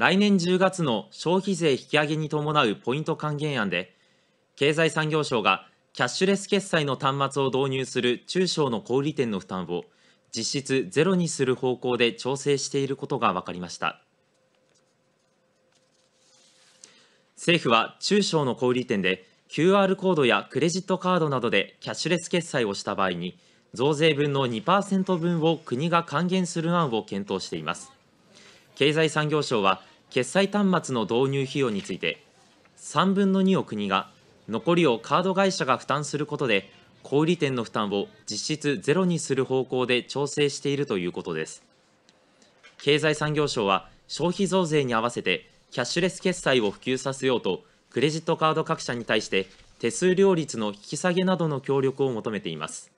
来年10月の消費税引き上げに伴うポイント還元案で経済産業省がキャッシュレス決済の端末を導入する中小の小売店の負担を実質ゼロにする方向で調整していることが分かりました政府は中小の小売店で QR コードやクレジットカードなどでキャッシュレス決済をした場合に増税分の2%分を国が還元する案を検討しています経済産業省は決済端末の導入費用について3分の2を国が残りをカード会社が負担することで小売店の負担を実質ゼロにする方向で調整しているということです経済産業省は消費増税に合わせてキャッシュレス決済を普及させようとクレジットカード各社に対して手数料率の引き下げなどの協力を求めています